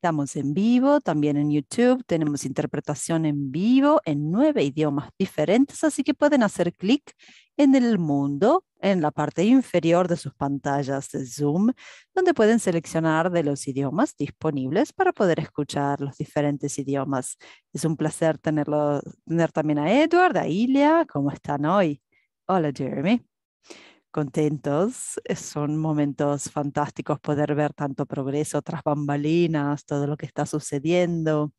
Estamos en vivo, también en YouTube, tenemos interpretación en vivo en nueve idiomas diferentes, así que pueden hacer clic en el mundo, en la parte inferior de sus pantallas de Zoom, donde pueden seleccionar de los idiomas disponibles para poder escuchar los diferentes idiomas. Es un placer tenerlo, tener también a Edward, a Ilia, ¿cómo están hoy? Hola Jeremy contentos. Eh, son momentos fantásticos poder ver tanto progreso tras bambalinas, todo lo que está sucediendo.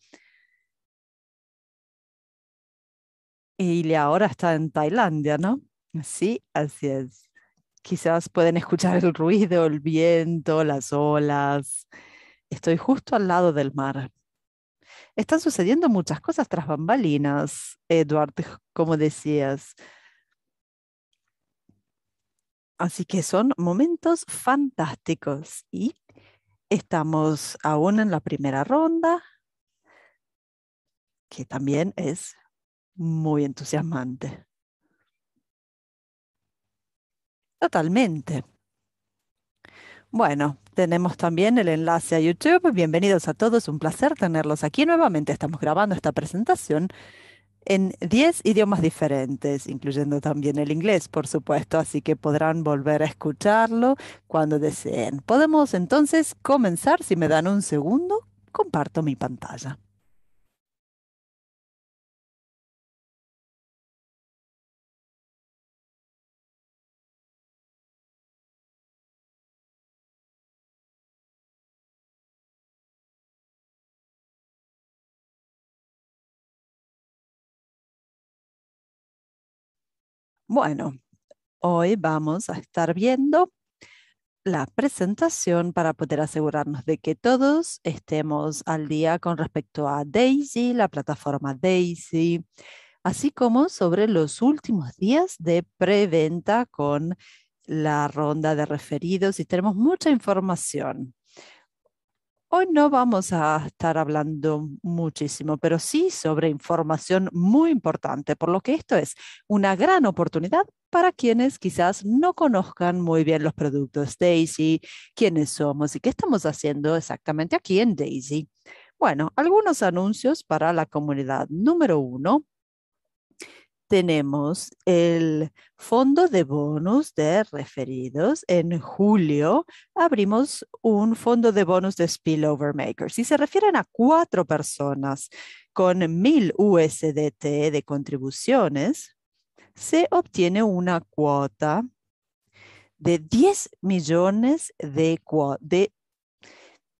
Y ahora está en Tailandia, ¿no? Sí, así es. Quizás pueden escuchar el ruido, el viento, las olas. Estoy justo al lado del mar. Están sucediendo muchas cosas tras bambalinas, Edward, como decías. Así que son momentos fantásticos y estamos aún en la primera ronda, que también es muy entusiasmante. Totalmente. Bueno, tenemos también el enlace a YouTube. Bienvenidos a todos, un placer tenerlos aquí nuevamente. Estamos grabando esta presentación en 10 idiomas diferentes, incluyendo también el inglés, por supuesto, así que podrán volver a escucharlo cuando deseen. Podemos entonces comenzar, si me dan un segundo, comparto mi pantalla. Bueno, hoy vamos a estar viendo la presentación para poder asegurarnos de que todos estemos al día con respecto a Daisy, la plataforma Daisy, así como sobre los últimos días de preventa con la ronda de referidos y tenemos mucha información. Hoy no vamos a estar hablando muchísimo, pero sí sobre información muy importante, por lo que esto es una gran oportunidad para quienes quizás no conozcan muy bien los productos Daisy, quiénes somos y qué estamos haciendo exactamente aquí en Daisy. Bueno, algunos anuncios para la comunidad. Número uno, tenemos el fondo de bonos de referidos. En julio abrimos un fondo de bonos de spillover makers. Si se refieren a cuatro personas con mil USDT de contribuciones, se obtiene una cuota de 10 millones de, de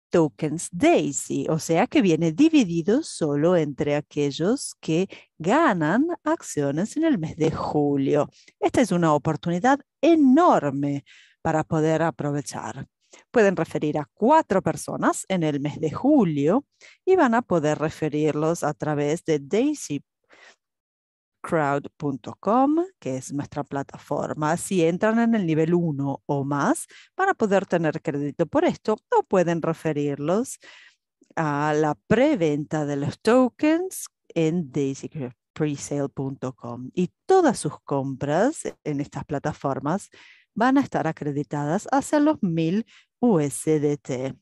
tokens DAISY, o sea que viene dividido solo entre aquellos que ganan acciones en el mes de julio. Esta es una oportunidad enorme para poder aprovechar. Pueden referir a cuatro personas en el mes de julio y van a poder referirlos a través de Daisy crowd.com, que es nuestra plataforma, si entran en el nivel 1 o más para poder tener crédito por esto o pueden referirlos a la preventa de los tokens en daisypresale.com y todas sus compras en estas plataformas van a estar acreditadas hacia los 1000 USDT.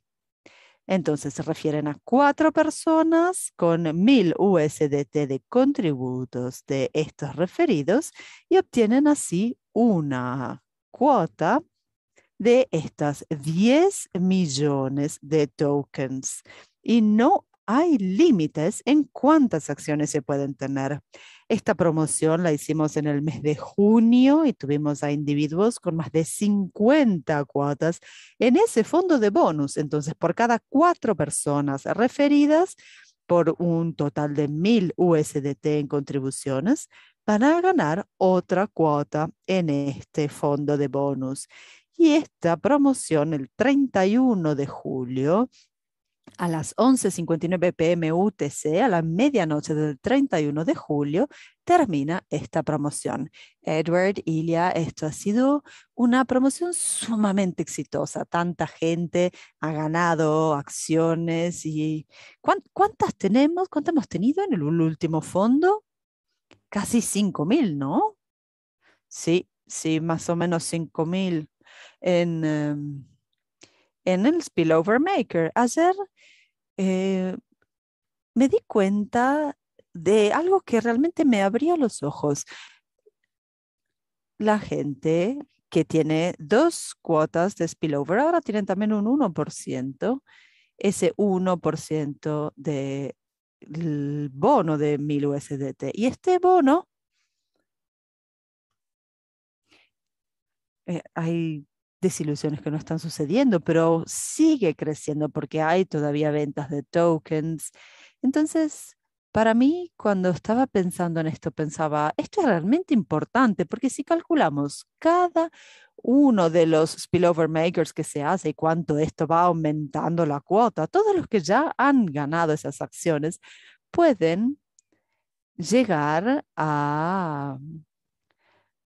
Entonces se refieren a cuatro personas con mil USDT de contributos de estos referidos y obtienen así una cuota de estas 10 millones de tokens y no hay límites en cuántas acciones se pueden tener. Esta promoción la hicimos en el mes de junio y tuvimos a individuos con más de 50 cuotas en ese fondo de bonus. Entonces, por cada cuatro personas referidas por un total de 1000 USDT en contribuciones, van a ganar otra cuota en este fondo de bonus. Y esta promoción el 31 de julio a las 11.59 pm UTC, a la medianoche del 31 de julio, termina esta promoción. Edward, Ilia, esto ha sido una promoción sumamente exitosa. Tanta gente ha ganado acciones y ¿cuántas tenemos? ¿Cuántas hemos tenido en el último fondo? Casi 5.000, ¿no? Sí, sí, más o menos 5.000 en... Em, en el Spillover Maker. Ayer eh, me di cuenta de algo que realmente me abría los ojos. La gente que tiene dos cuotas de spillover, ahora tienen también un 1%, ese 1% del de bono de 1000 USDT. Y este bono, eh, hay desilusiones que no están sucediendo, pero sigue creciendo porque hay todavía ventas de tokens. Entonces, para mí, cuando estaba pensando en esto, pensaba, esto es realmente importante, porque si calculamos cada uno de los spillover makers que se hace y cuánto esto va aumentando la cuota, todos los que ya han ganado esas acciones pueden llegar a,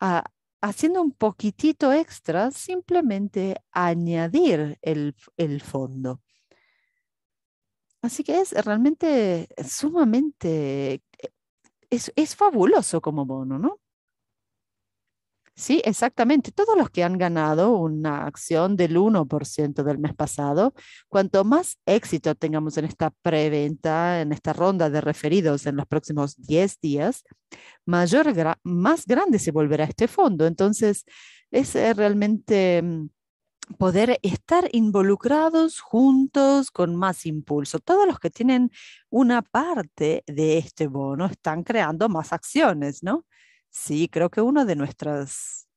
a, haciendo un poquitito extra, simplemente añadir el, fondo. Así que es realmente sumamente, eh, es, es fabuloso como bono, ¿no? Sí, exactamente. Todos los que han ganado una acción del 1% del mes pasado, cuanto más éxito tengamos en esta preventa, en esta ronda de referidos en los próximos 10 días, mayor, más grande se volverá este fondo. Entonces, es eh, realmente mm, poder estar involucrados juntos con más impulso. Todos los que tienen una parte de este bono están creando más acciones, ¿no? Sí, creo que una de nuestras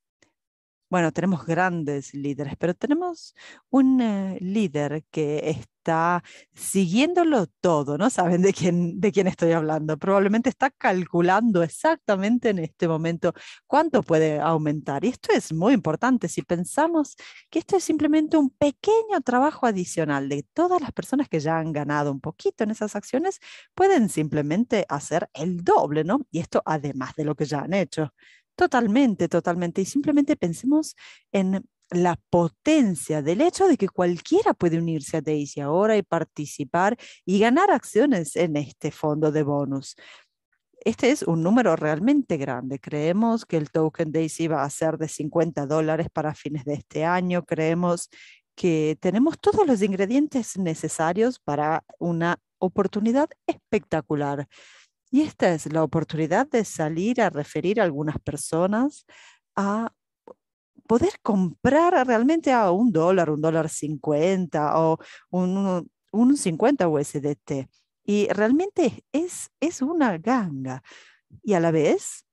bueno, tenemos grandes líderes, pero tenemos un eh, líder que está siguiéndolo todo, ¿no? Saben de quién, de quién estoy hablando. Probablemente está calculando exactamente en este momento cuánto puede aumentar. Y esto es muy importante si pensamos que esto es simplemente un pequeño trabajo adicional de todas las personas que ya han ganado un poquito en esas acciones, pueden simplemente hacer el doble, ¿no? Y esto además de lo que ya han hecho. Totalmente, totalmente. Y simplemente pensemos en la potencia del hecho de que cualquiera puede unirse a Daisy ahora y participar y ganar acciones en este fondo de bonus. Este es un número realmente grande. Creemos que el token Daisy va a ser de 50 dólares para fines de este año. Creemos que tenemos todos los ingredientes necesarios para una oportunidad espectacular. Y esta es la oportunidad de salir a referir a algunas personas a poder comprar realmente a un dólar, un dólar cincuenta o un, un 50 USDT. Y realmente es, es una ganga. Y a la vez,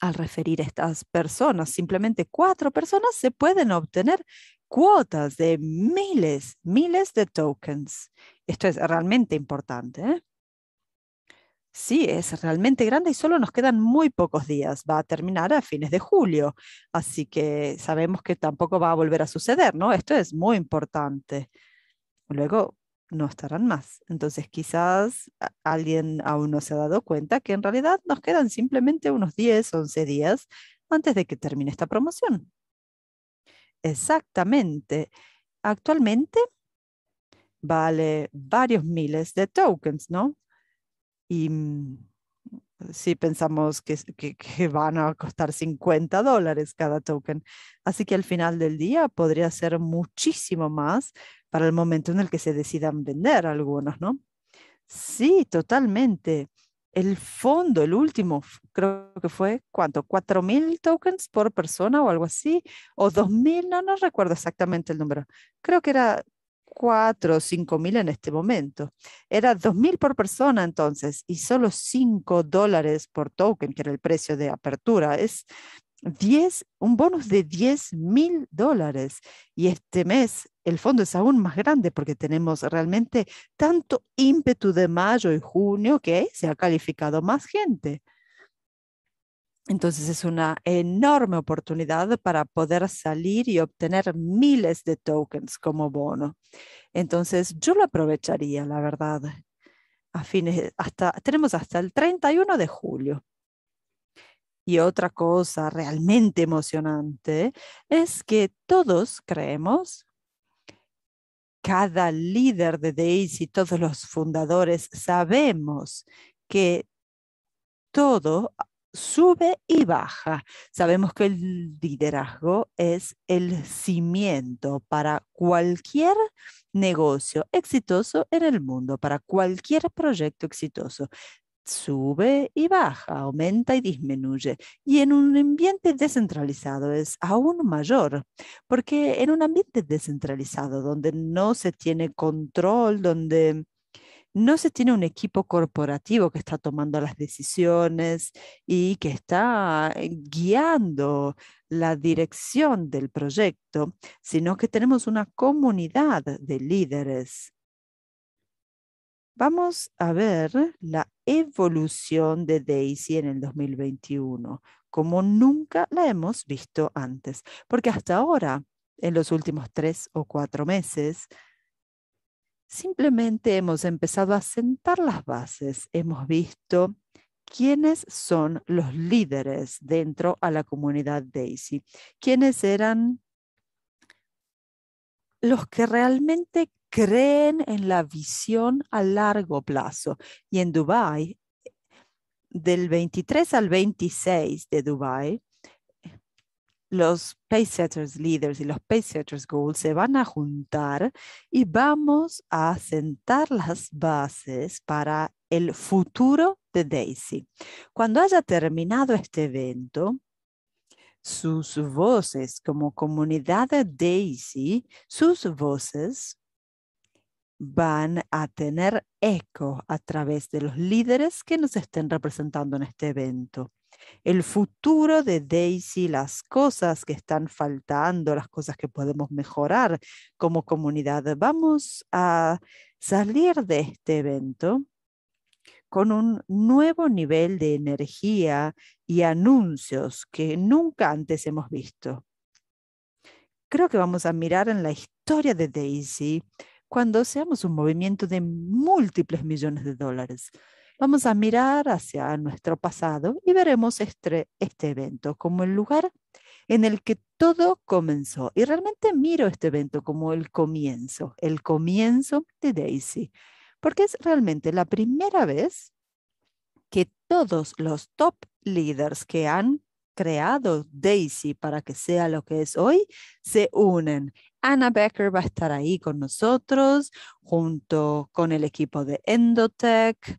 al referir a estas personas, simplemente cuatro personas, se pueden obtener cuotas de miles, miles de tokens. Esto es realmente importante. ¿eh? Sí, es realmente grande y solo nos quedan muy pocos días. Va a terminar a fines de julio, así que sabemos que tampoco va a volver a suceder, ¿no? Esto es muy importante. Luego no estarán más. Entonces quizás alguien aún no se ha dado cuenta que en realidad nos quedan simplemente unos 10, 11 días antes de que termine esta promoción. Exactamente. Actualmente vale varios miles de tokens, ¿no? Y mm, si pensamos que, van a costar 50 dólares cada token. Así que al final del día podría ser muchísimo más para el momento en el que se decidan vender algunos, ¿no? Sí, totalmente. El fondo, el último, creo que fue, ¿cuánto? ¿4.000 tokens por persona o algo así? ¿O 2.000? No, no recuerdo exactamente el número. Creo que era 4 o 5 mil en este momento. Era 2 mil por persona entonces y solo 5 dólares por token, que era el precio de apertura. Es 10, un bonus de 10 mil dólares. Y este mes el fondo es aún más grande porque tenemos realmente tanto ímpetu de mayo y junio que se ha calificado más gente. Entonces es una enorme oportunidad para poder salir y obtener miles de tokens como bono. Entonces yo lo aprovecharía, la verdad. A fines, hasta, tenemos hasta el 31 de julio. Y otra cosa realmente emocionante es que todos creemos, cada líder de Daisy, todos los fundadores sabemos que todo sube y baja. Sabemos que el liderazgo es el cimiento para cualquier negocio exitoso en el mundo, para cualquier proyecto exitoso. Sube y baja, aumenta y disminuye. Y en un ambiente descentralizado es aún mayor, porque en un ambiente descentralizado donde no se tiene control, donde no se tiene un equipo corporativo que está tomando las decisiones y que está eh, guiando la dirección del proyecto, sino que tenemos una comunidad de líderes. Vamos a ver la evolución de Daisy en el 2021, como nunca la hemos visto antes, porque hasta ahora, en los últimos tres o cuatro meses, Simplemente hemos empezado a sentar las bases, hemos visto quiénes son los líderes dentro a la comunidad Daisy, quiénes eran los que realmente creen en la visión a largo plazo. Y en Dubái, del 23 al 26 de Dubái, los Setters Leaders y los Setters Goals se van a juntar y vamos a sentar las bases para el futuro de Daisy. Cuando haya terminado este evento, sus voces como comunidad de Daisy, sus voces van a tener eco a través de los líderes que nos estén representando en este evento el futuro de Daisy, las cosas que están faltando, las cosas que podemos mejorar como comunidad. Vamos a salir de este evento con un nuevo nivel de energía y anuncios que nunca antes hemos visto. Creo que vamos a mirar en la historia de Daisy cuando seamos un movimiento de múltiples millones de dólares. Vamos a mirar hacia nuestro pasado y veremos este, evento como el lugar en el que todo comenzó. Y realmente miro este evento como el comienzo, el comienzo de Daisy, porque es realmente la primera vez que todos los top leaders que han creado Daisy para que sea lo que es hoy, se unen. Anna Becker va a estar ahí con nosotros, junto con el equipo de Endotech,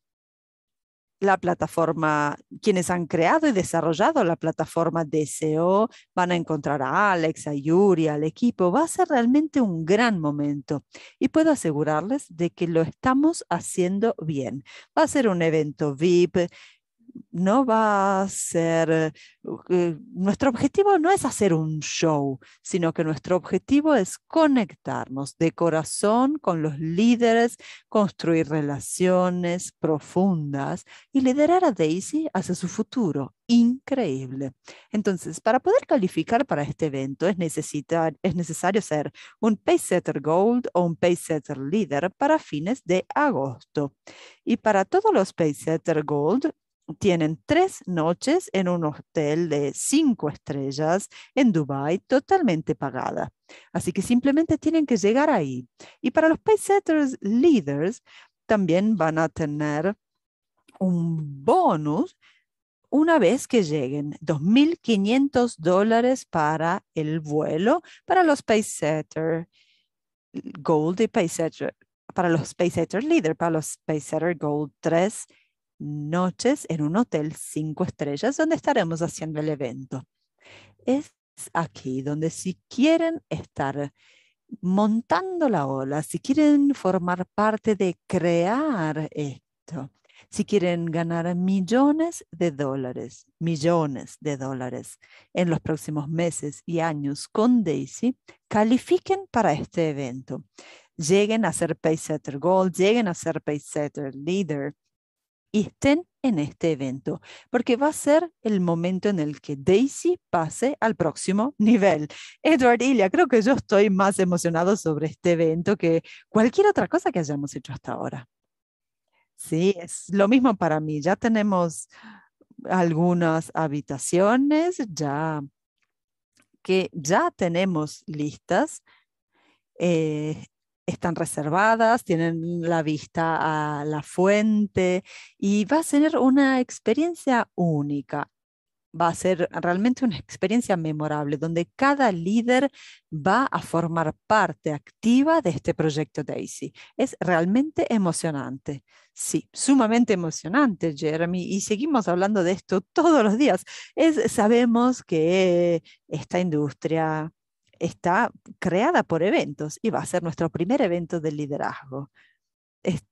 la plataforma, quienes han creado y desarrollado la plataforma DCO, e van a encontrar a Alex, a Yuri, al equipo. Va a ser realmente un gran momento y puedo asegurarles de que lo estamos haciendo bien. Va a ser un evento VIP no va a ser, eh, eh, nuestro objetivo no es hacer un show, sino que nuestro objetivo es conectarnos de corazón con los líderes, construir relaciones profundas y liderar a Daisy hacia su futuro. Increíble. Entonces, para poder calificar para este evento es, necesitar es necesario ser un Paysetter Gold o un Paysetter Leader para fines de agosto. Y para todos los Paysetter Gold, tienen tres noches en un hotel de cinco estrellas en Dubái totalmente pagada. Así que simplemente tienen que llegar ahí. Y para los Paysetters Leaders también van a tener un bonus una vez que lleguen, 2.500 dólares para el vuelo, para los Paysetters Gold y Paysetter, para los Paysetters Leader, para los Paysetter Gold 3 noches en un hotel cinco estrellas donde estaremos haciendo el evento. Es aquí donde si quieren estar montando la ola, si quieren formar parte de crear esto, si quieren ganar millones de dólares, millones de dólares en los próximos meses y años con Daisy, califiquen para este evento. Lleguen a ser Paysetter Gold, lleguen a ser Paysetter Leader, estén en este evento, porque va a ser el momento en el que Daisy pase al próximo nivel. Edward Ilya, creo que yo estoy más emocionado sobre este evento que cualquier otra cosa que hayamos hecho hasta ahora. Sí, es lo mismo para mí. Ya tenemos algunas habitaciones, ya que ya tenemos listas. Eh, están reservadas, tienen la vista a la fuente y va a ser una experiencia única. Va a ser realmente una experiencia memorable donde cada líder va a formar parte activa de este proyecto DAISY. Es realmente emocionante. Sí, sumamente emocionante, Jeremy, y seguimos hablando de esto todos los días. Es, sabemos que esta industria está creada por eventos y va a ser nuestro primer evento de liderazgo.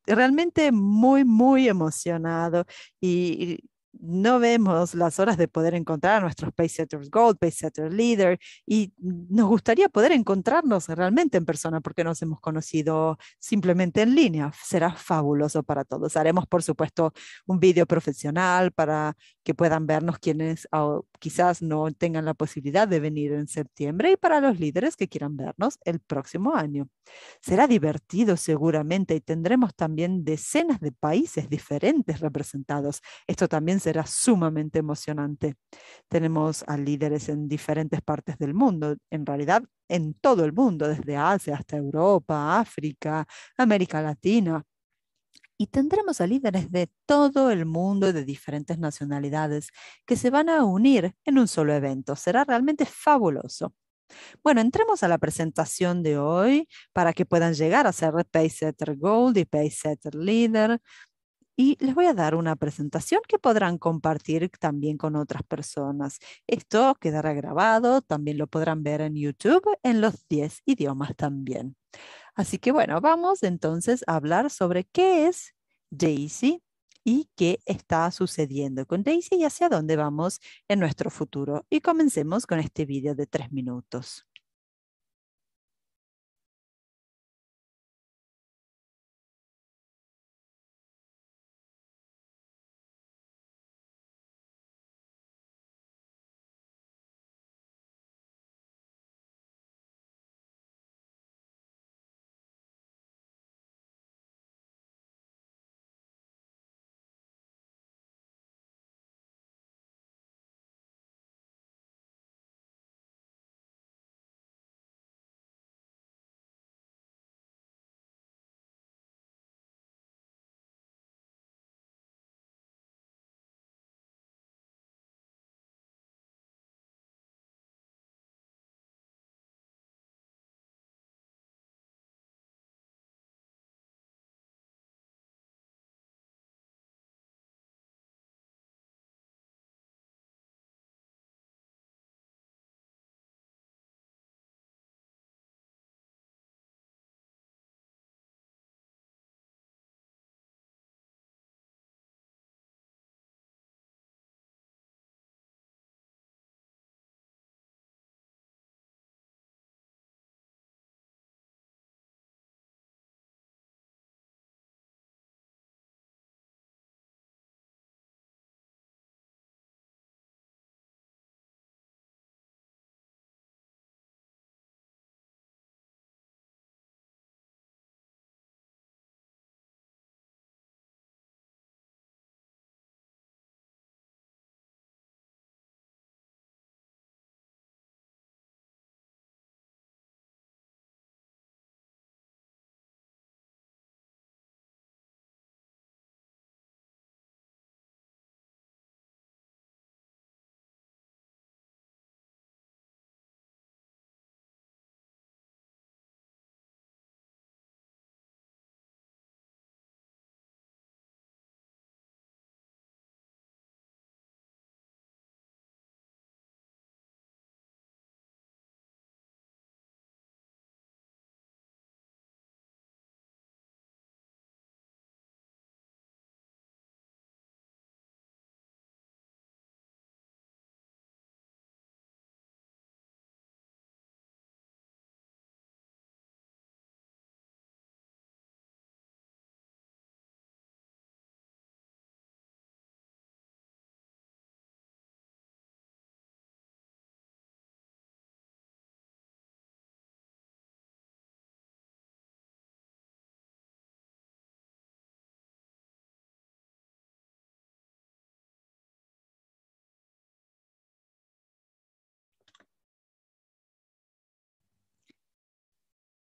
realmente muy, muy emocionado y, no vemos las horas de poder encontrar a nuestros Paysetters Gold, Paysetter Leader, y nos gustaría poder encontrarnos realmente en persona porque nos hemos conocido simplemente en línea. Será fabuloso para todos. Haremos, por supuesto, un vídeo profesional para que puedan vernos quienes ah, quizás no tengan la posibilidad de venir en septiembre y para los líderes que quieran vernos el próximo año. Será divertido seguramente y tendremos también decenas de países diferentes representados. Esto también será sumamente emocionante. Tenemos a líderes en diferentes partes del mundo, en realidad en todo el mundo, desde Asia hasta Europa, África, América Latina. Y tendremos a líderes de todo el mundo de diferentes nacionalidades que se van a unir en un solo evento. Será realmente fabuloso. Bueno, entremos a la presentación de hoy para que puedan llegar a ser Paysetter Gold y Paysetter Leader y les voy a dar una presentación que podrán compartir también con otras personas. Esto quedará grabado, también lo podrán ver en YouTube en los 10 idiomas también. Así que bueno, vamos entonces a hablar sobre qué es Daisy y qué está sucediendo con Daisy y hacia dónde vamos en nuestro futuro. Y comencemos con este video de tres minutos.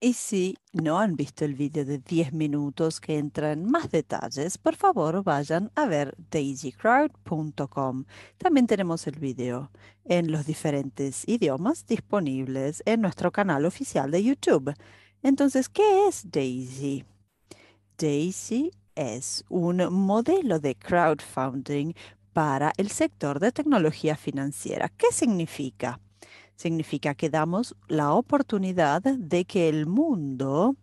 Y si no han visto el vídeo de 10 minutos que entra en más detalles, por favor vayan a ver daisycrowd.com. También tenemos el video en los diferentes idiomas disponibles en nuestro canal oficial de YouTube. Entonces, ¿qué es Daisy? Daisy es un modelo de crowdfunding para el sector de tecnología financiera. ¿Qué significa? Significa que damos la oportunidad de que el mundo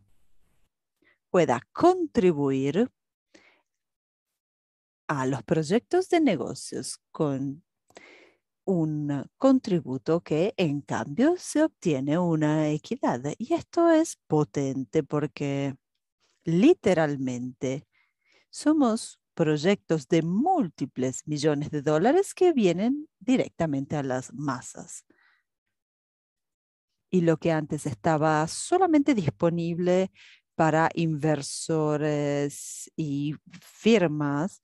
pueda contribuir a los proyectos de negocios con un contributo que en cambio se obtiene una equidad. Y esto es potente porque literalmente somos proyectos de múltiples millones de dólares que vienen directamente a las masas y lo que antes estaba solamente disponible para inversores y firmas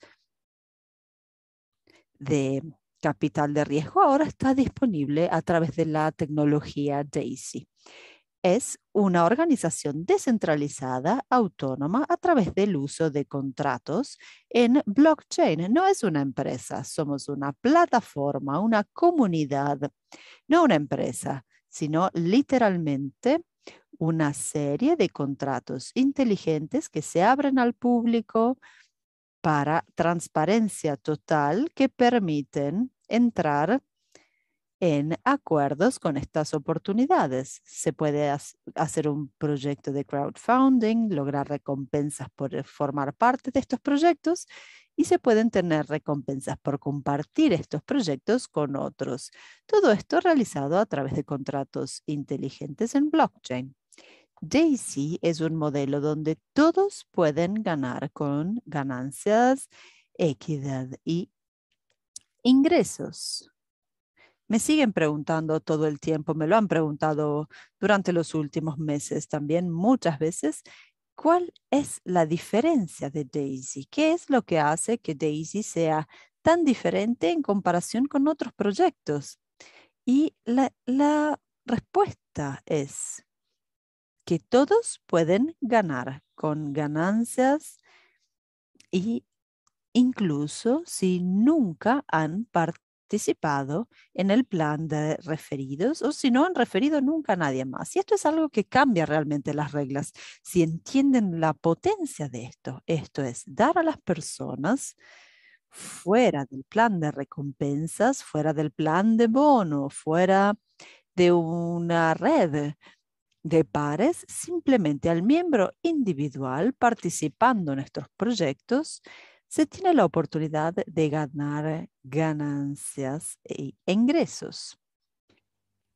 de capital de riesgo, ahora está disponible a través de la tecnología DAISY. Es una organización descentralizada, autónoma, a través del uso de contratos en blockchain. No es una empresa, somos una plataforma, una comunidad, no una empresa sino literalmente una serie de contratos inteligentes que se abren al público para transparencia total que permiten entrar en acuerdos con estas oportunidades. Se puede hacer un proyecto de crowdfunding, lograr recompensas por eh, formar parte de estos proyectos y se pueden tener recompensas por compartir estos proyectos con otros. Todo esto realizado a través de contratos inteligentes en blockchain. Daisy es un modelo donde todos pueden ganar con ganancias, equidad y ingresos. Me siguen preguntando todo el tiempo, me lo han preguntado durante los últimos meses también muchas veces, ¿cuál es la diferencia de Daisy? ¿Qué es lo que hace que Daisy sea tan diferente en comparación con otros proyectos? Y la, respuesta es que todos pueden ganar con ganancias y incluso si nunca han participado participado en el plan de referidos o si no han referido nunca a nadie más. Y esto es algo que cambia realmente las reglas. Si entienden la potencia de esto, esto es dar a las personas fuera del plan de recompensas, fuera del plan de bono, fuera de una red de pares, simplemente al miembro individual participando en estos proyectos, se tiene la oportunidad de ganar ganancias e ingresos.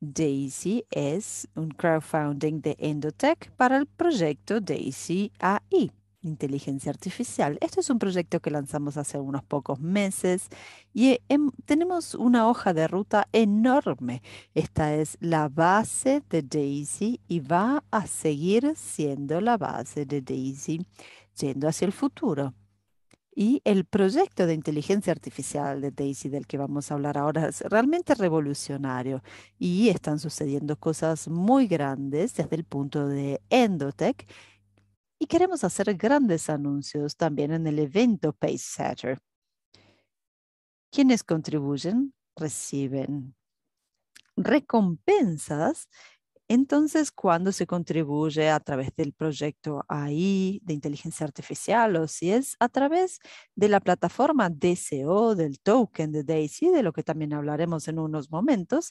Daisy es un crowdfunding de Endotech para el proyecto Daisy AI, inteligencia artificial. Este es un proyecto que lanzamos hace unos pocos meses y eh, em, tenemos una hoja de ruta enorme. Esta es la base de Daisy y va a seguir siendo la base de Daisy yendo hacia el futuro. Y el proyecto de inteligencia artificial de Daisy, del que vamos a hablar ahora, es realmente revolucionario y están sucediendo cosas muy grandes desde el punto de Endotech. Y queremos hacer grandes anuncios también en el evento Pace Setter. Quienes contribuyen reciben recompensas entonces, cuando se contribuye a través del proyecto AI de inteligencia artificial o si es a través de la plataforma DCO, del token de DAISY, de lo que también hablaremos en unos momentos,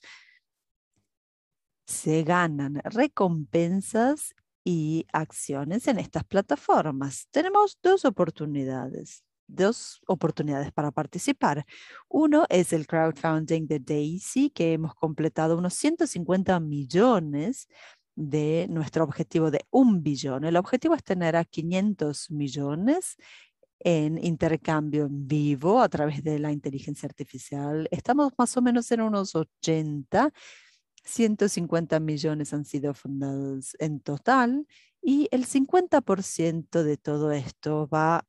se ganan recompensas y acciones en estas plataformas. Tenemos dos oportunidades dos oportunidades para participar. Uno es el crowdfunding de Daisy, que hemos completado unos 150 millones de nuestro objetivo de un billón. El objetivo es tener a 500 millones en intercambio en vivo a través de la inteligencia artificial. Estamos más o menos en unos 80. 150 millones han sido fundados en total y el 50% de todo esto va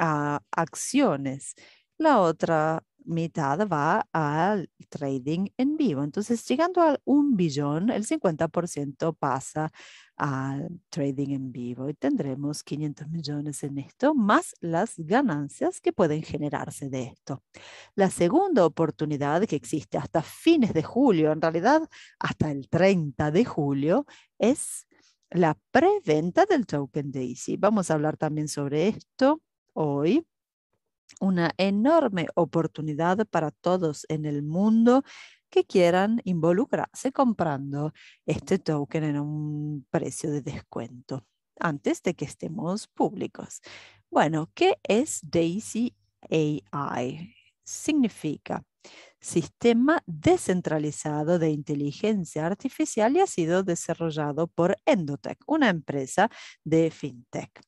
a acciones. La otra mitad va al trading en vivo. Entonces, llegando a un billón, el 50% pasa al trading en vivo y tendremos 500 millones en esto, más las ganancias que pueden generarse de esto. La segunda oportunidad que existe hasta fines de julio, en realidad hasta el 30 de julio, es la preventa del token Daisy. Vamos a hablar también sobre esto hoy una enorme oportunidad para todos en el mundo que quieran involucrarse comprando este token en un precio de descuento antes de que estemos públicos. Bueno, ¿qué es Daisy AI? Significa sistema descentralizado de inteligencia artificial y ha sido desarrollado por Endotech, una empresa de fintech.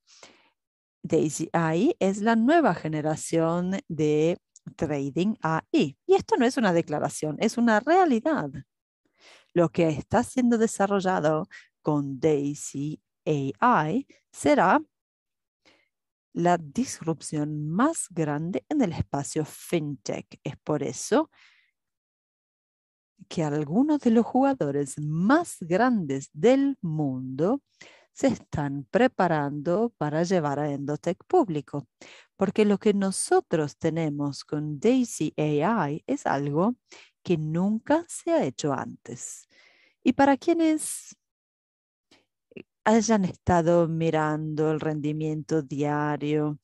Daisy AI es la nueva generación de trading AI. Y esto no es una declaración, es una realidad. Lo que está siendo desarrollado con Daisy AI será la disrupción más grande en el espacio fintech. Es por eso que algunos de los jugadores más grandes del mundo se están preparando para llevar a Endotech público, porque lo que nosotros tenemos con Daisy AI es algo que nunca se ha hecho antes. Y para quienes hayan estado mirando el rendimiento diario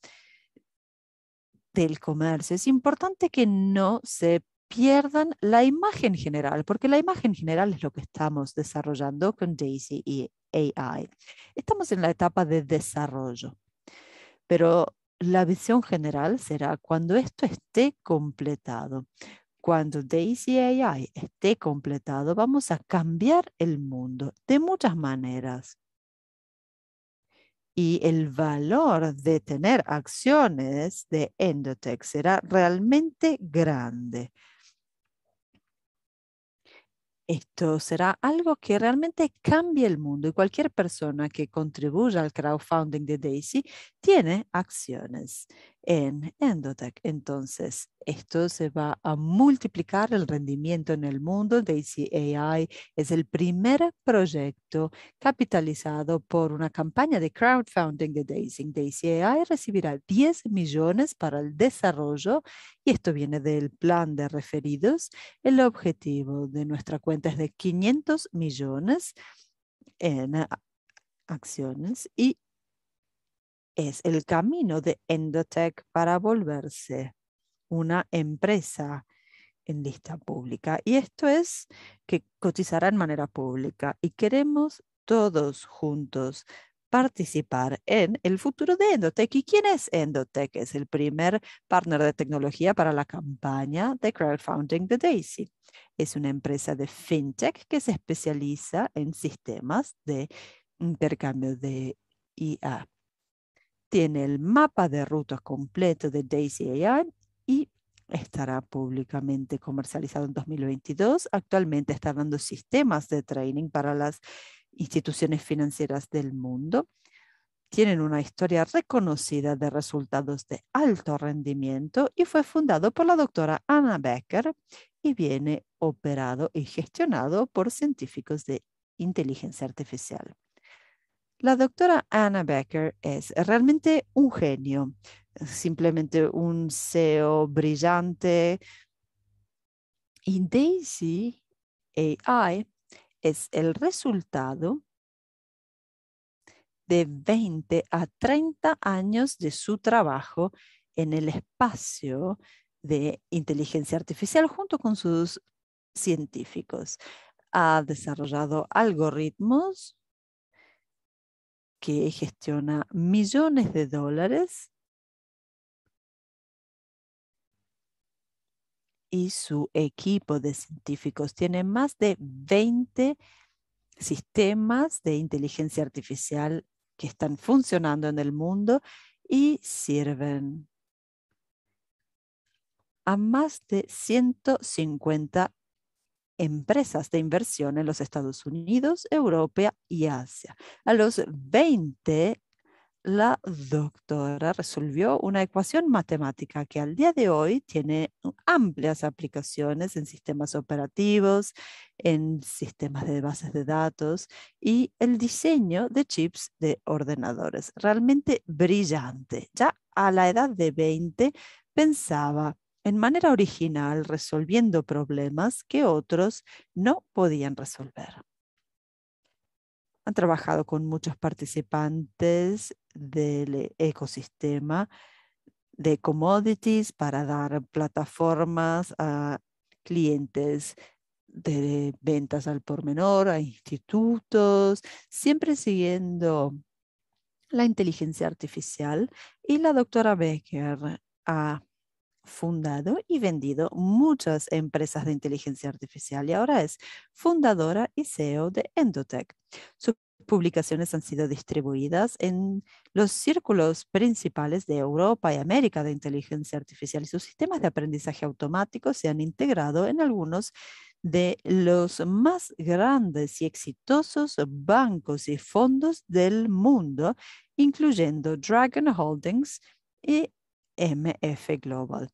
del comercio, es importante que no se pierdan la imagen general, porque la imagen general es lo que estamos desarrollando con Daisy y AI. Estamos en la etapa de desarrollo, pero la visión general será cuando esto esté completado. Cuando Daisy AI esté completado, vamos a cambiar el mundo de muchas maneras. Y el valor de tener acciones de Endotech será realmente grande. Esto será algo que realmente cambie el mundo y cualquier persona que contribuya al crowdfunding de Daisy tiene acciones en Endotech. Entonces, esto se va a multiplicar el rendimiento en el mundo. Daisy AI es el primer proyecto capitalizado por una campaña de crowdfunding de Daisy. Daisy AI recibirá 10 millones para el desarrollo y esto viene del plan de referidos. El objetivo de nuestra cuenta es de 500 millones en acciones y es el camino de Endotech para volverse una empresa en lista pública. Y esto es que cotizará en manera pública y queremos todos juntos participar en el futuro de Endotech. ¿Y quién es Endotech? Es el primer partner de tecnología para la campaña de crowdfunding de Daisy. Es una empresa de fintech que se especializa en sistemas de intercambio de IA tiene el mapa de rutas completo de Daisy AI y estará públicamente comercializado en 2022. Actualmente está dando sistemas de training para las instituciones financieras del mundo. Tienen una historia reconocida de resultados de alto rendimiento y fue fundado por la doctora Anna Becker y viene operado y gestionado por científicos de inteligencia artificial. La doctora Anna Becker es realmente un genio, simplemente un CEO brillante. Y Daisy AI es el resultado de 20 a 30 años de su trabajo en el espacio de inteligencia artificial junto con sus científicos. Ha desarrollado algoritmos que gestiona millones de dólares y su equipo de científicos tiene más de 20 sistemas de inteligencia artificial que están funcionando en el mundo y sirven a más de 150 empresas de inversión en los Estados Unidos, Europa y Asia. A los 20, la doctora resolvió una ecuación matemática que al día de hoy tiene amplias aplicaciones en sistemas operativos, en sistemas de bases de datos y el diseño de chips de ordenadores. Realmente brillante. Ya a la edad de 20 pensaba en manera original resolviendo problemas que otros no podían resolver. Han trabajado con muchos participantes del ecosistema de commodities para dar plataformas a clientes de ventas al por menor, a institutos, siempre siguiendo la inteligencia artificial. Y la doctora Becker ha fundado y vendido muchas empresas de inteligencia artificial y ahora es fundadora y CEO de Endotech. Sus publicaciones han sido distribuidas en los círculos principales de Europa y América de inteligencia artificial y sus sistemas de aprendizaje automático se han integrado en algunos de los más grandes y exitosos bancos y fondos del mundo, incluyendo Dragon Holdings y MF Global.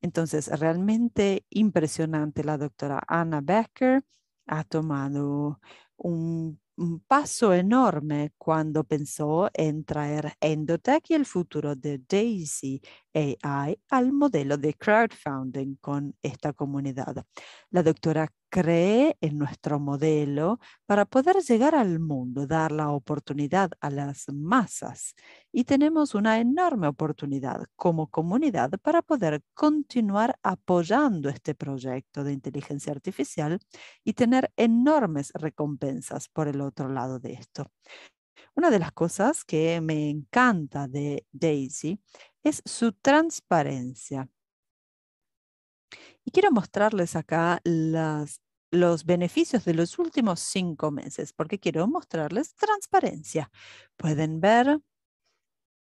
Entonces, realmente impresionante la doctora Anna Becker ha tomado un, paso enorme cuando pensó en traer Endotech y el futuro de Daisy AI al modelo de crowdfunding con esta comunidad. La doctora cree en nuestro modelo para poder llegar al mundo, dar la oportunidad a las masas. Y tenemos una enorme oportunidad como comunidad para poder continuar apoyando este proyecto de inteligencia artificial y tener enormes recompensas por el otro lado de esto. Una de las cosas que me encanta de Daisy es su transparencia y quiero mostrarles acá los beneficios de los últimos cinco meses, porque quiero mostrarles transparencia. Pueden ver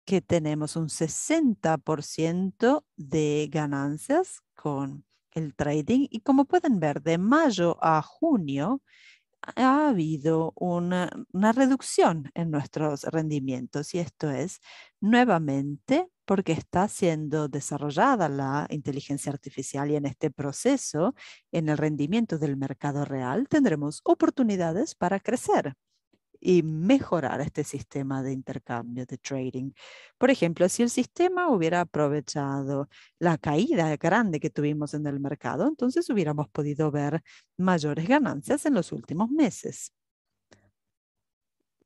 que tenemos un 60% de ganancias con el trading y como pueden ver, de mayo a junio ha habido una, reducción en nuestros rendimientos y esto es nuevamente porque está siendo desarrollada la inteligencia artificial y en este proceso, en el rendimiento del mercado real, tendremos oportunidades para crecer y mejorar este sistema de intercambio, de trading. Por ejemplo, si el sistema hubiera aprovechado la caída grande que tuvimos en el mercado, entonces hubiéramos podido ver mayores ganancias en los últimos meses.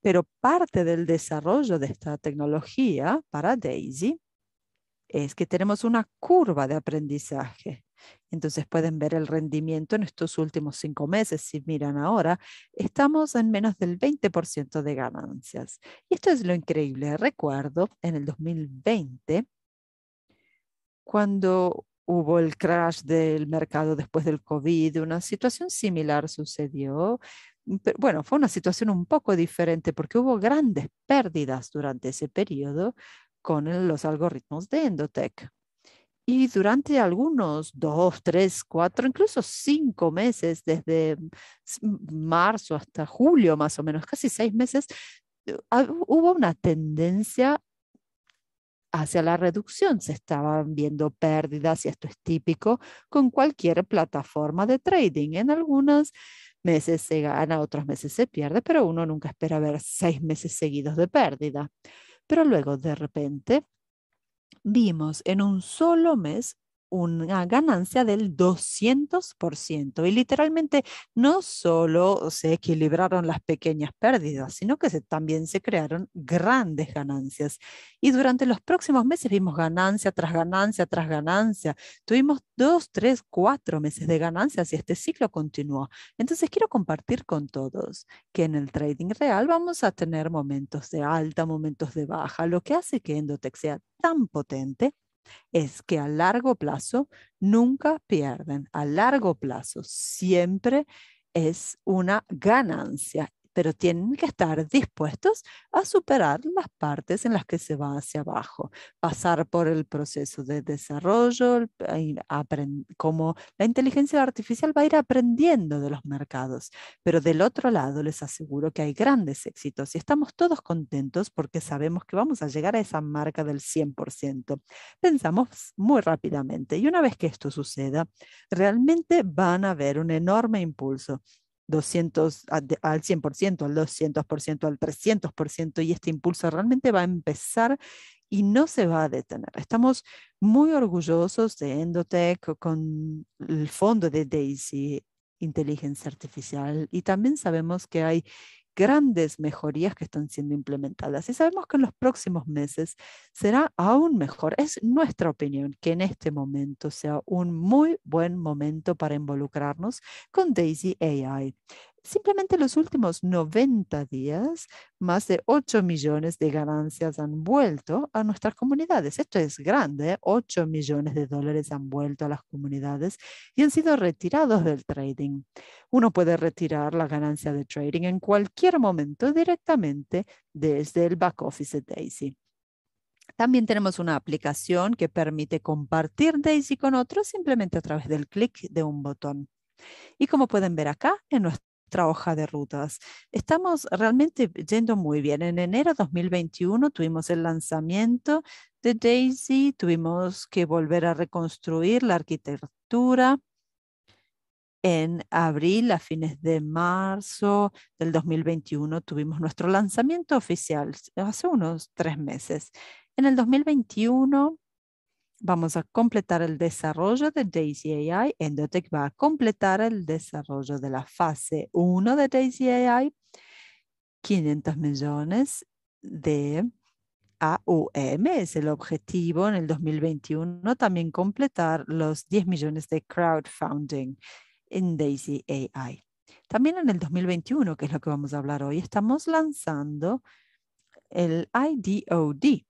Pero parte del desarrollo de esta tecnología para Daisy es que tenemos una curva de aprendizaje entonces pueden ver el rendimiento en estos últimos cinco meses. Si miran ahora, estamos en menos del 20% de ganancias. Y esto es lo increíble. Recuerdo en el 2020, cuando hubo el crash del mercado después del COVID, una situación similar sucedió. Pero, bueno, fue una situación un poco diferente porque hubo grandes pérdidas durante ese periodo con los algoritmos de Endotech. Y durante algunos dos, tres, cuatro, incluso cinco meses, desde marzo hasta julio más o menos, casi seis meses, eh, hubo una tendencia hacia la reducción. Se estaban viendo pérdidas, y esto es típico con cualquier plataforma de trading. En algunos meses se gana, otros meses se pierde, pero uno nunca espera ver seis meses seguidos de pérdida. Pero luego, de repente, vimos en un solo mes una ganancia del 200%. Y literalmente no solo se equilibraron las pequeñas pérdidas, sino que también se crearon grandes ganancias. Y durante los próximos meses vimos ganancia tras ganancia tras ganancia. Tuvimos dos, tres, cuatro meses de ganancias y este ciclo continuó. Entonces quiero compartir con todos que en el trading real vamos a tener momentos de alta, momentos de baja, lo que hace que Endotex sea tan potente es que a largo plazo nunca pierden, a largo plazo siempre es una ganancia pero tienen que estar dispuestos a superar las partes en las que se va hacia abajo, pasar por el proceso de desarrollo, como la inteligencia artificial va a ir aprendiendo de los mercados, pero del otro lado les aseguro que hay grandes éxitos y estamos todos contentos porque sabemos que vamos a llegar a esa marca del 100%. Pensamos muy rápidamente y una vez que esto suceda, realmente van a ver un enorme impulso 200 al 100%, al 200%, al 300%, y este impulso realmente va a empezar y no se va a detener. Estamos muy orgullosos de Endotech con el fondo de Daisy, inteligencia artificial, y también sabemos que hay grandes mejorías que están siendo implementadas y sabemos que en los próximos meses será aún mejor. Es nuestra opinión que en este momento sea un muy buen momento para involucrarnos con Daisy AI. Simplemente los últimos 90 días, más de 8 millones de ganancias han vuelto a nuestras comunidades. Esto es grande, 8 ¿eh? millones de dólares han vuelto a las comunidades y han sido retirados del trading. Uno puede retirar la ganancia de trading en cualquier momento directamente desde el back office de Daisy. También tenemos una aplicación que permite compartir Daisy con otros simplemente a través del clic de un botón. Y como pueden ver acá, en nuestro otra hoja de rutas. Estamos realmente yendo muy bien. En enero 2021 tuvimos el lanzamiento de Daisy, tuvimos que volver a reconstruir la arquitectura. En abril, a fines de marzo del 2021, tuvimos nuestro lanzamiento oficial, hace unos tres meses. En el 2021 Vamos a completar el desarrollo de Daisy AI. Endotech va a completar el desarrollo de la fase 1 de Daisy AI. 500 millones de AUM es el objetivo en el 2021. También completar los 10 millones de crowdfunding en Daisy AI. También en el 2021, que es lo que vamos a hablar hoy, estamos lanzando el IDOD,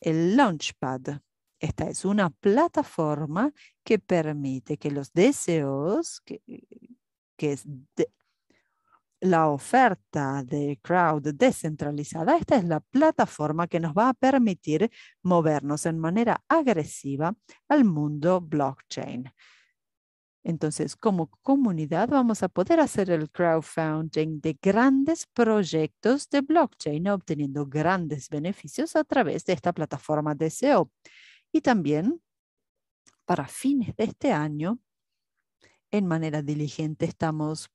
el Launchpad esta es una plataforma que permite que los deseos, que, es la oferta de crowd descentralizada, esta es la plataforma que nos va a permitir movernos en manera agresiva al mundo blockchain. Entonces, como comunidad vamos a poder hacer el crowdfunding de grandes proyectos de blockchain, obteniendo grandes beneficios a través de esta plataforma DCO. Y también, para fines de este año, en manera diligente estamos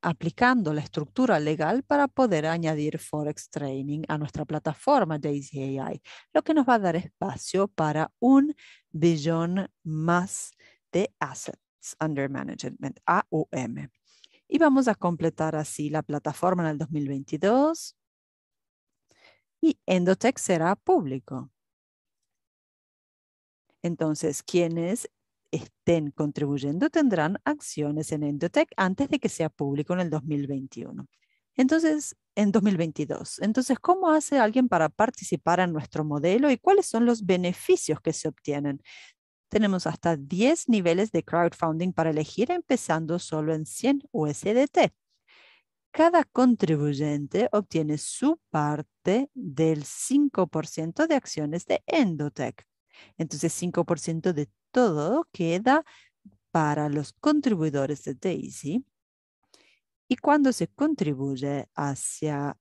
aplicando la estructura legal para poder añadir Forex Training a nuestra plataforma Daisy AI, lo que nos va a dar espacio para un billón más de Assets Under Management, AUM. Y vamos a completar así la plataforma en el 2022 y Endotech será público. Entonces, quienes estén contribuyendo tendrán acciones en Endotech antes de que sea público en el 2021. Entonces, en 2022. Entonces, ¿cómo hace alguien para participar en nuestro modelo y cuáles son los beneficios que se obtienen? Tenemos hasta 10 niveles de crowdfunding para elegir, empezando solo en 100 USDT. Cada contribuyente obtiene su parte del 5% de acciones de Endotech. Entonces 5% de todo queda para los contribuidores de Daisy. Y cuando se contribuye hacia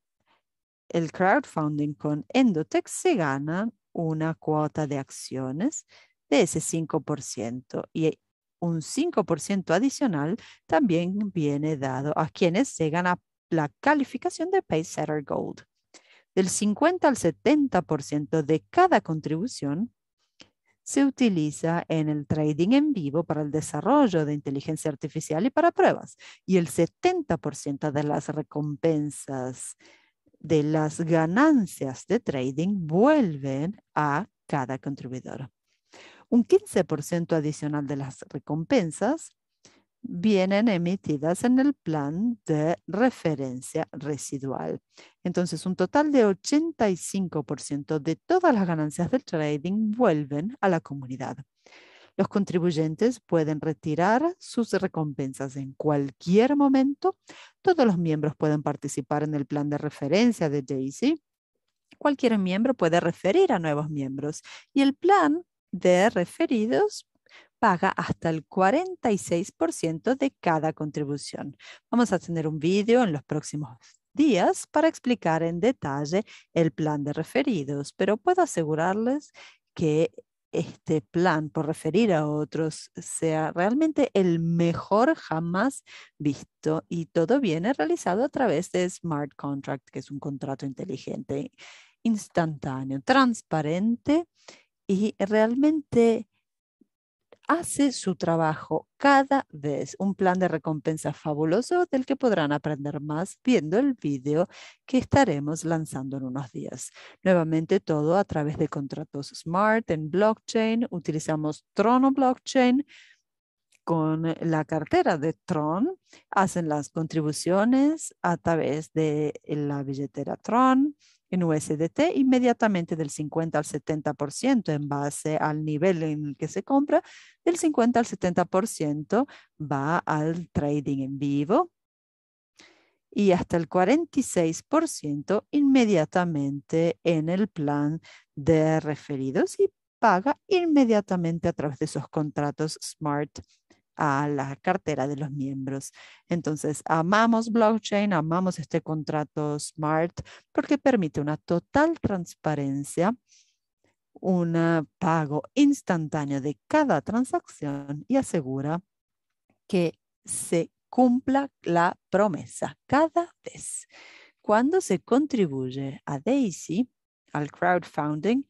el crowdfunding con Endotech, se gana una cuota de acciones de ese 5% y un 5% adicional también viene dado a quienes se gana la calificación de Paysetter Gold. Del 50 al 70% de cada contribución se utiliza en el trading en vivo para el desarrollo de inteligencia artificial y para pruebas. Y el 70% de las recompensas de las ganancias de trading vuelven a cada contribuidor. Un 15% adicional de las recompensas vienen emitidas en el plan de referencia residual. Entonces, un total de 85% de todas las ganancias del trading vuelven a la comunidad. Los contribuyentes pueden retirar sus recompensas en cualquier momento. Todos los miembros pueden participar en el plan de referencia de Daisy. Cualquier miembro puede referir a nuevos miembros y el plan de referidos paga hasta el 46% de cada contribución. Vamos a tener un video en los próximos días para explicar en detalle el plan de referidos, pero puedo asegurarles que este plan por referir a otros sea realmente el mejor jamás visto y todo viene realizado a través de Smart Contract, que es un contrato inteligente, instantáneo, transparente y realmente hace su trabajo cada vez. Un plan de recompensa fabuloso del que podrán aprender más viendo el video que estaremos lanzando en unos días. Nuevamente todo a través de contratos smart en blockchain. Utilizamos Trono Blockchain con la cartera de Tron, hacen las contribuciones a través de la billetera Tron en USDT inmediatamente del 50 al 70% en base al nivel en el que se compra, del 50 al 70% va al trading en vivo y hasta el 46% inmediatamente en el plan de referidos y paga inmediatamente a través de esos contratos smart a la cartera de los miembros. Entonces, amamos blockchain, amamos este contrato smart porque permite una total transparencia, un pago instantáneo de cada transacción y asegura que se cumpla la promesa cada vez. Cuando se contribuye a Daisy, al crowdfunding,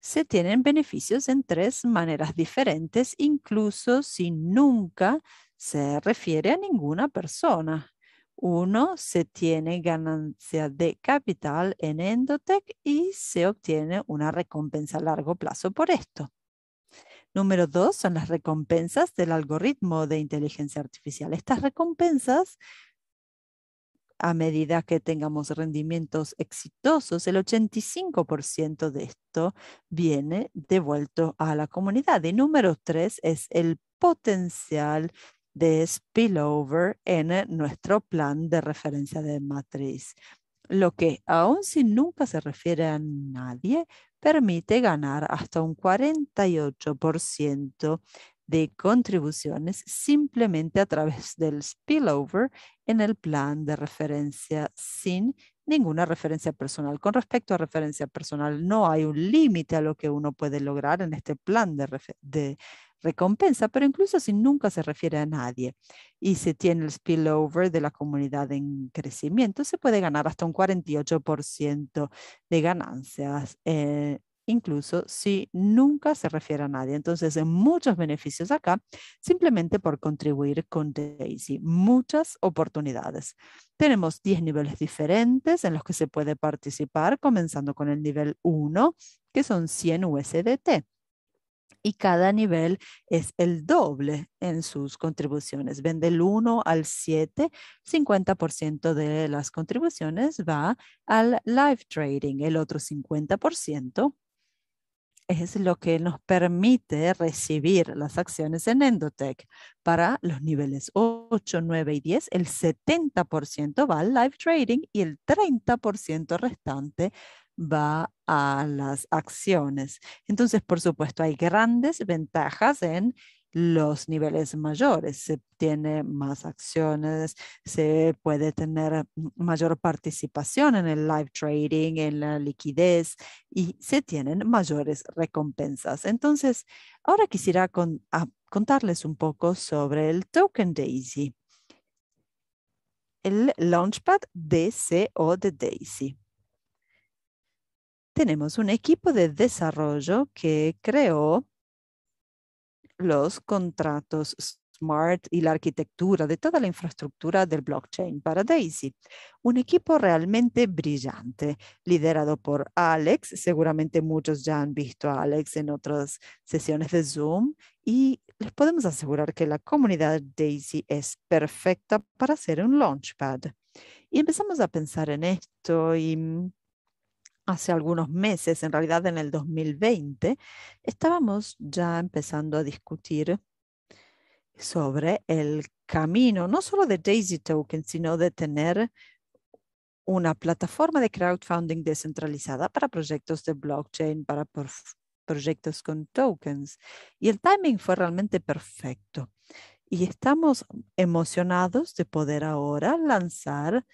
se tienen beneficios en tres maneras diferentes, incluso si nunca se refiere a ninguna persona. Uno, se tiene ganancia de capital en Endotech y se obtiene una recompensa a largo plazo por esto. Número dos son las recompensas del algoritmo de inteligencia artificial. Estas recompensas a medida que tengamos rendimientos exitosos, el 85% de esto viene devuelto a la comunidad. Y número tres es el potencial de spillover en eh, nuestro plan de referencia de matriz, lo que aun si nunca se refiere a nadie, permite ganar hasta un 48% de contribuciones simplemente a través del spillover en el plan de referencia sin ninguna referencia personal. Con respecto a referencia personal, no hay un límite a lo que uno puede lograr en este plan de, recompensa, pero incluso si nunca se refiere a nadie y se tiene el spillover de la comunidad en crecimiento, se puede ganar hasta un 48% de ganancias eh, incluso si nunca se refiere a nadie. Entonces, hay muchos beneficios acá simplemente por contribuir con Daisy. Muchas oportunidades. Tenemos 10 niveles diferentes en los que se puede participar, comenzando con el nivel 1, que son 100 USDT y cada nivel es el doble en sus contribuciones. Vende el 1 al 7, 50% de las contribuciones va al live trading, el otro 50% es lo que nos permite recibir las acciones en Endotech. Para los niveles 8, 9 y 10, el 70% va al live trading y el 30% restante va a las acciones. Entonces, por supuesto, hay grandes ventajas en los niveles mayores. Se tiene más acciones, se puede tener mayor participación en el live trading, en la liquidez y se tienen mayores recompensas. Entonces, ahora quisiera ah, contarles un poco sobre el token Daisy, el Launchpad DCO de Daisy tenemos un equipo de desarrollo que creó los contratos smart y la arquitectura de toda la infraestructura del blockchain para Daisy. Un equipo realmente brillante, liderado por Alex, seguramente muchos ya han visto a Alex en otras sesiones de Zoom, y les podemos asegurar que la comunidad Daisy es perfecta para hacer un launchpad. Y empezamos a pensar en esto y mm, hace algunos meses, en realidad en el 2020, estábamos ya empezando a discutir sobre el camino, no solo de Daisy Token, sino de tener una plataforma de crowdfunding descentralizada para proyectos de blockchain, para proyectos con tokens. Y el timing fue realmente perfecto. Y estamos emocionados de poder ahora lanzar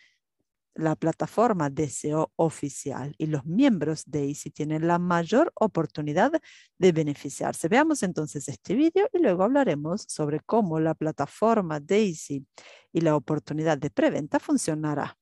la plataforma SEO oficial y los miembros de ICI tienen la mayor oportunidad de beneficiarse. Veamos entonces este vídeo y luego hablaremos sobre cómo la plataforma DAISY y la oportunidad de preventa funcionará.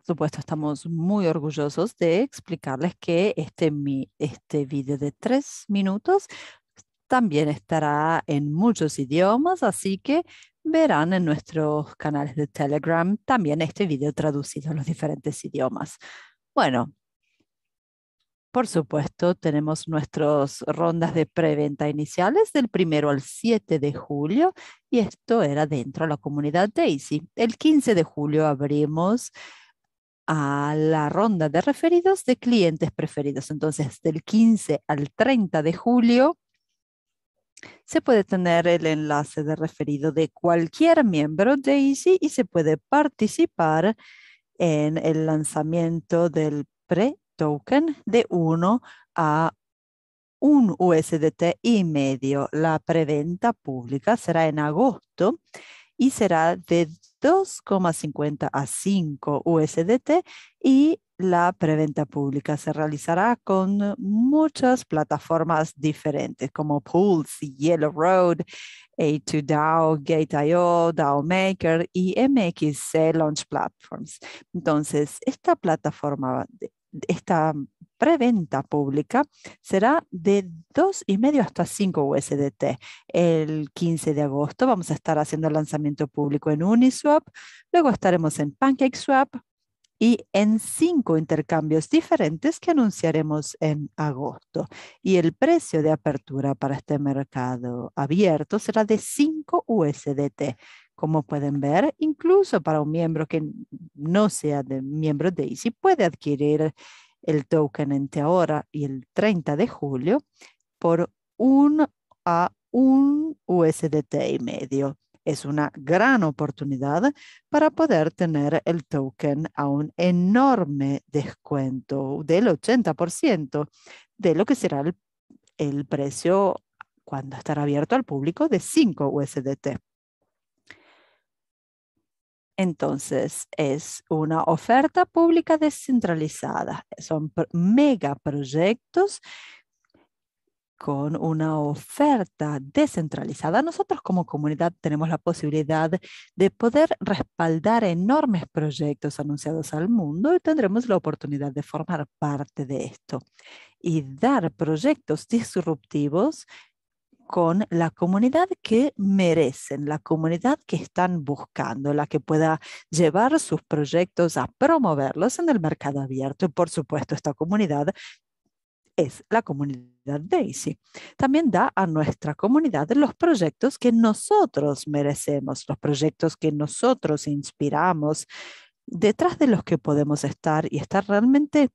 por supuesto, estamos muy orgullosos de explicarles que este, este video de tres minutos también estará en muchos idiomas, así que verán en nuestros canales de Telegram también este video traducido a los diferentes idiomas. Bueno, por supuesto, tenemos nuestras rondas de preventa iniciales del primero al 7 de julio y esto era dentro de la comunidad Daisy. El 15 de julio abrimos a la ronda de referidos de clientes preferidos. Entonces, del 15 al 30 de julio se puede tener el enlace de referido de cualquier miembro de Easy y se puede participar en el lanzamiento del pre-token de 1 a un USDT y medio. La preventa pública será en agosto y será de 2,50 a 5 USDT y la preventa pública se realizará con muchas plataformas diferentes como Pools, Yellow Road, A2DAO, Gate.io, DAO Maker y MXC Launch Platforms. Entonces, esta plataforma de esta preventa pública será de 2,5 hasta 5 USDT. El 15 de agosto vamos a estar haciendo el lanzamiento público en Uniswap, luego estaremos en PancakeSwap y en cinco intercambios diferentes que anunciaremos en agosto. Y el precio de apertura para este mercado abierto será de 5 USDT. Como pueden ver, incluso para un miembro que no sea de miembro puede adquirir el token entre ahora y el 30 de julio por un a un USDT y medio. Es una gran oportunidad para poder tener el token a un enorme descuento del 80% de lo que será el, el precio cuando estará abierto al público de 5 USDT. Entonces, es una oferta pública descentralizada. Son megaproyectos con una oferta descentralizada, nosotros como comunidad tenemos la posibilidad de poder respaldar enormes proyectos anunciados al mundo y tendremos la oportunidad de formar parte de esto y dar proyectos disruptivos con la comunidad que merecen, la comunidad que están buscando, la que pueda llevar sus proyectos a promoverlos en el mercado abierto. Y Por supuesto, esta comunidad es la comunidad DAISY. También da a nuestra comunidad los proyectos que nosotros merecemos, los proyectos que nosotros inspiramos, detrás de los que podemos estar y estar realmente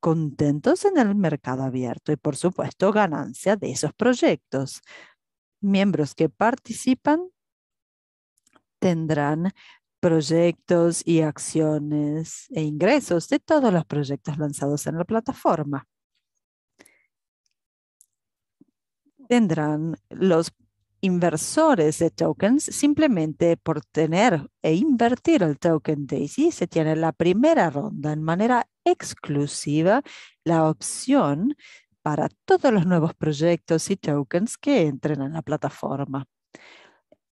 contentos en el mercado abierto y por supuesto ganancia de esos proyectos. Miembros que participan tendrán proyectos y acciones e ingresos de todos los proyectos lanzados en la plataforma. Tendrán los inversores de tokens simplemente por tener e invertir el token DAISY se tiene la primera ronda en manera exclusiva la opción para todos los nuevos proyectos y tokens que entren en la plataforma.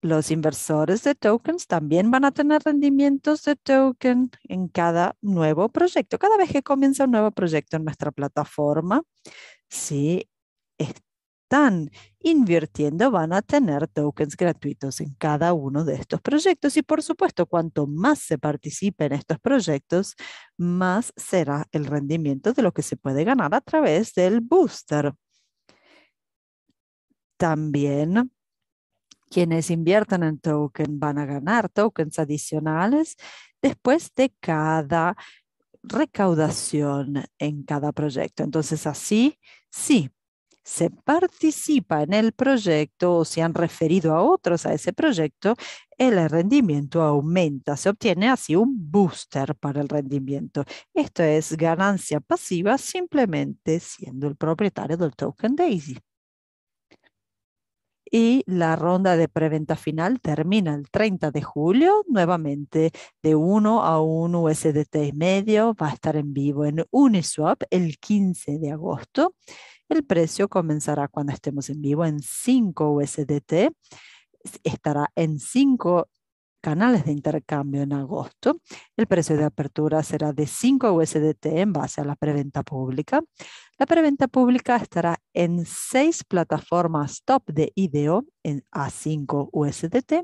Los inversores de tokens también van a tener rendimientos de token en cada nuevo proyecto. Cada vez que comienza un nuevo proyecto en nuestra plataforma, si están invirtiendo van a tener tokens gratuitos en cada uno de estos proyectos y por supuesto cuanto más se participe en estos proyectos, más será el rendimiento de lo que se puede ganar a través del booster. También quienes inviertan en tokens van a ganar tokens adicionales después de cada recaudación en cada proyecto. Entonces así, sí, se participa en el proyecto o se han referido a otros a ese proyecto, el rendimiento aumenta, se obtiene así un booster para el rendimiento. Esto es ganancia pasiva simplemente siendo el propietario del token DAISY. Y la ronda de preventa final termina el 30 de julio, nuevamente de 1 a 1 USDT y medio. Va a estar en vivo en Uniswap el 15 de agosto. El precio comenzará cuando estemos en vivo en 5 USDT. Estará en 5 canales de intercambio en agosto. El precio de apertura será de 5 USDT en base a la preventa pública. La preventa pública estará en 6 plataformas top de IDEO en, a 5 USDT.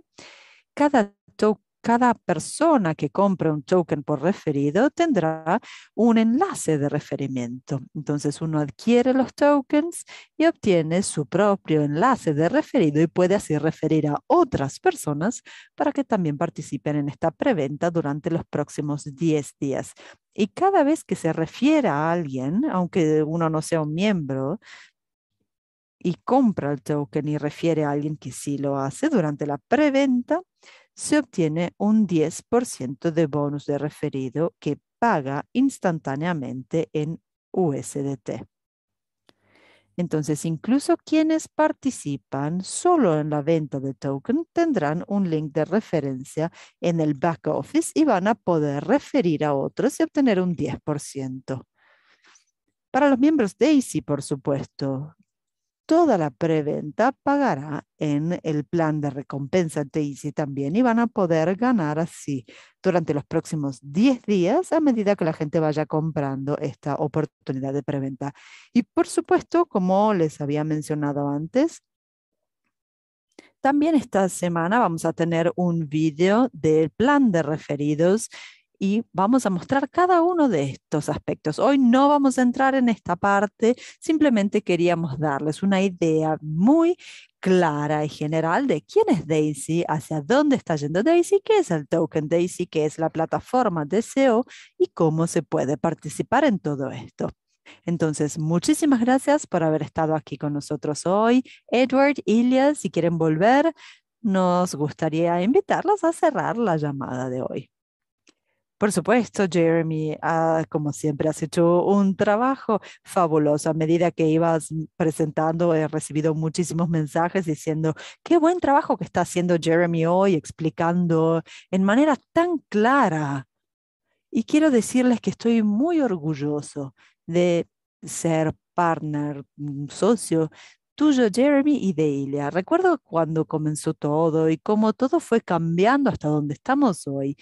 Cada token cada persona que compre un token por referido tendrá un enlace de referimiento. Entonces uno adquiere los tokens y obtiene su propio enlace de referido y puede así referir a otras personas para que también participen en esta preventa durante los próximos 10 días. Y cada vez que se refiere a alguien, aunque uno no sea un miembro, y compra el token y refiere a alguien que sí lo hace durante la preventa, se obtiene un 10% de bonus de referido que paga instantáneamente en USDT. Entonces, incluso quienes participan solo en la venta de token tendrán un link de referencia en el back office y van a poder referir a otros y obtener un 10%. Para los miembros de Easy, por supuesto, toda la preventa pagará en el plan de recompensa TIC también y van a poder ganar así durante los próximos 10 días a medida que la gente vaya comprando esta oportunidad de preventa. Y por supuesto, como les había mencionado antes, también esta semana vamos a tener un video del plan de referidos y vamos a mostrar cada uno de estos aspectos. Hoy no vamos a entrar en esta parte, simplemente queríamos darles una idea muy clara y general de quién es Daisy, hacia dónde está yendo Daisy, qué es el token Daisy, qué es la plataforma de SEO y cómo se puede participar en todo esto. Entonces, muchísimas gracias por haber estado aquí con nosotros hoy. Edward, Ilya, si quieren volver, nos gustaría invitarlos a cerrar la llamada de hoy. Por supuesto, Jeremy, ah, como siempre, has hecho un trabajo fabuloso. A medida que ibas presentando, he recibido muchísimos mensajes diciendo, qué buen trabajo que está haciendo Jeremy hoy, explicando en manera tan clara. Y quiero decirles que estoy muy orgulloso de ser partner, mm, socio tuyo, Jeremy, y de Ilia. Recuerdo cuando comenzó todo y cómo todo fue cambiando hasta donde estamos hoy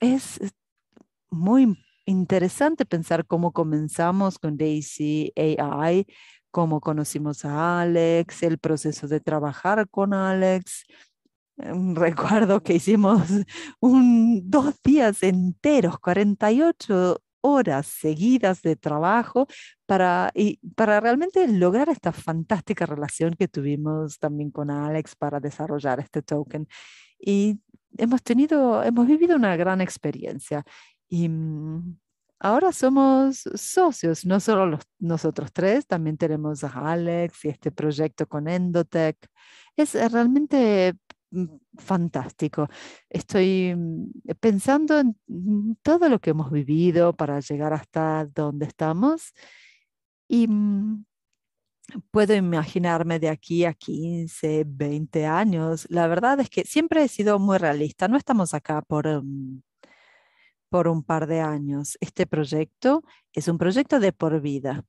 es muy interesante pensar cómo comenzamos con Daisy AI, cómo conocimos a Alex, el proceso de trabajar con Alex. Mm, recuerdo que hicimos un, dos días enteros, 48 horas seguidas de trabajo para, y para realmente lograr esta fantástica relación que tuvimos también con Alex para desarrollar este token. Y hemos tenido, hemos vivido una gran experiencia y mm, ahora somos socios, no solo los, nosotros tres, también tenemos a Alex y este proyecto con Endotech. Es eh, realmente mm, fantástico. Estoy mm, pensando en todo lo que hemos vivido para llegar hasta donde estamos y puedo imaginarme de aquí a 15, 20 años. La verdad es que siempre he sido muy realista. No estamos acá por, mm, por un par de años. Este proyecto es un proyecto de por vida.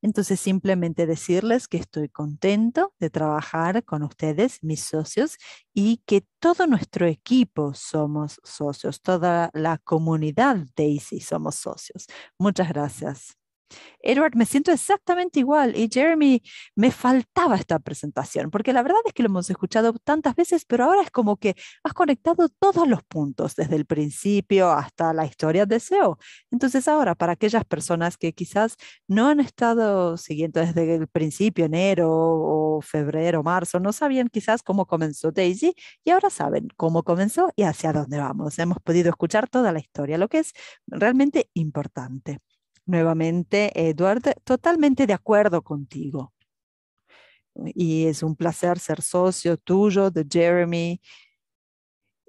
Entonces, simplemente decirles que estoy contento de trabajar con ustedes, mis socios, y que todo nuestro equipo somos socios, toda la comunidad Daisy somos socios. Muchas gracias. Edward, me siento exactamente igual y Jeremy, me faltaba esta presentación, porque la verdad es que lo hemos escuchado tantas veces, pero ahora es como que has conectado todos los puntos, desde el principio hasta la historia de SEO. Entonces ahora, para aquellas personas que quizás no han estado siguiendo desde el principio, enero o febrero, marzo, no sabían quizás cómo comenzó Daisy y ahora saben cómo comenzó y hacia dónde vamos. Hemos podido escuchar toda la historia, lo que es realmente importante nuevamente, Edward, totalmente de acuerdo contigo. Y es un placer ser socio tuyo, de Jeremy.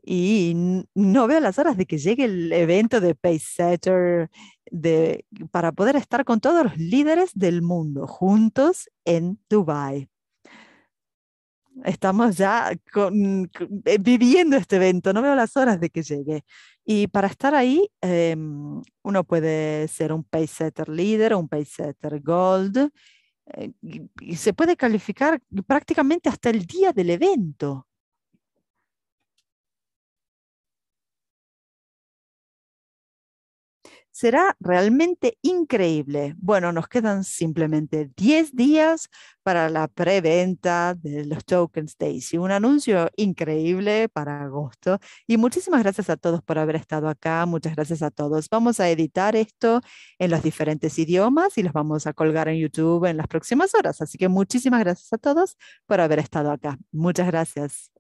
Y no veo las horas de que llegue el evento de Paysetter de, para poder estar con todos los líderes del mundo juntos en Dubai. Estamos ya eh, viviendo este evento, no veo las horas de que llegue. Y para estar ahí, em, uno puede ser un paysetter líder, un paysetter gold, eh, y se puede calificar prácticamente hasta el día del evento. Será realmente increíble. Bueno, nos quedan simplemente 10 días para la preventa de los tokens Daisy. Un anuncio increíble para agosto. Y muchísimas gracias a todos por haber estado acá. Muchas gracias a todos. Vamos a editar esto en los diferentes idiomas y los vamos a colgar en YouTube en las próximas horas. Así que muchísimas gracias a todos por haber estado acá. Muchas gracias.